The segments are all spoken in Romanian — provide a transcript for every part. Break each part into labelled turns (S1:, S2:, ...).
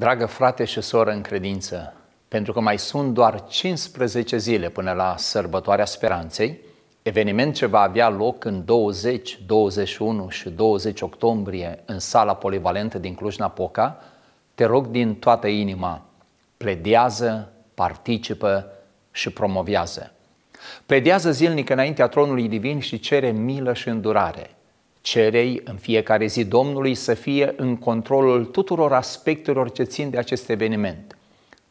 S1: Dragă frate și soră în credință, pentru că mai sunt doar 15 zile până la sărbătoarea speranței, eveniment ce va avea loc în 20, 21 și 20 octombrie în sala polivalentă din Cluj-Napoca, te rog din toată inima, pledează, participă și promovează. Pledează zilnic înaintea tronului divin și cere milă și îndurare – Cerei în fiecare zi Domnului să fie în controlul tuturor aspectelor ce țin de acest eveniment.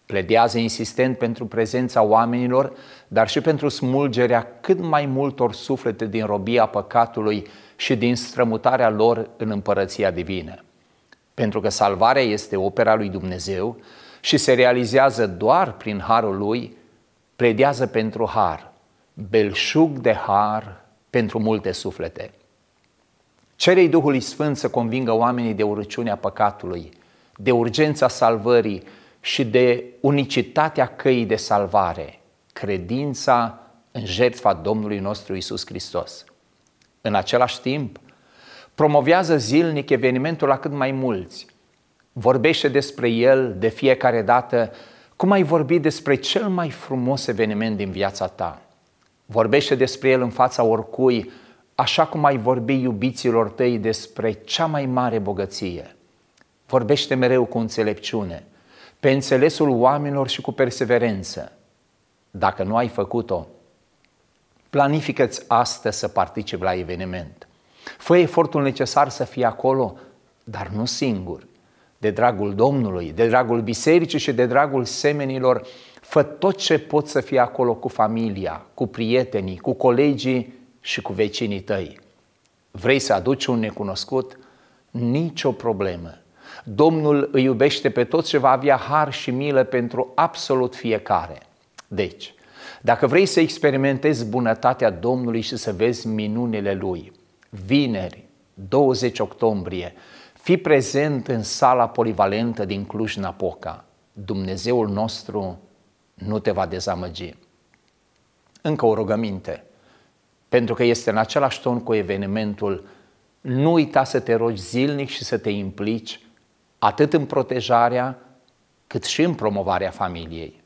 S1: Pledează insistent pentru prezența oamenilor, dar și pentru smulgerea cât mai multor suflete din robia păcatului și din strămutarea lor în împărăția divină. Pentru că salvarea este opera lui Dumnezeu și se realizează doar prin harul lui, pledează pentru har, belșug de har pentru multe suflete. Cerei Duhului Sfânt să convingă oamenii de urăciunea păcatului, de urgența salvării și de unicitatea căii de salvare, credința în jertfa Domnului nostru Isus Hristos. În același timp, promovează zilnic evenimentul la cât mai mulți. Vorbește despre el de fiecare dată cum ai vorbi despre cel mai frumos eveniment din viața ta. Vorbește despre el în fața oricui, așa cum ai vorbi iubiților tăi despre cea mai mare bogăție. Vorbește mereu cu înțelepciune, pe înțelesul oamenilor și cu perseverență. Dacă nu ai făcut-o, planifică-ți astăzi să participi la eveniment. Fă efortul necesar să fii acolo, dar nu singur. De dragul Domnului, de dragul bisericii și de dragul semenilor, fă tot ce poți să fii acolo cu familia, cu prietenii, cu colegii și cu vecinii tăi. Vrei să aduci un necunoscut? Nicio problemă. Domnul îi iubește pe toți și va avea har și milă pentru absolut fiecare. Deci, dacă vrei să experimentezi bunătatea Domnului și să vezi minunile Lui, vineri, 20 octombrie, fi prezent în sala polivalentă din Cluj-Napoca. Dumnezeul nostru nu te va dezamăgi. Încă o rugăminte – pentru că este în același ton cu evenimentul. Nu uita să te rogi zilnic și să te implici atât în protejarea, cât și în promovarea familiei.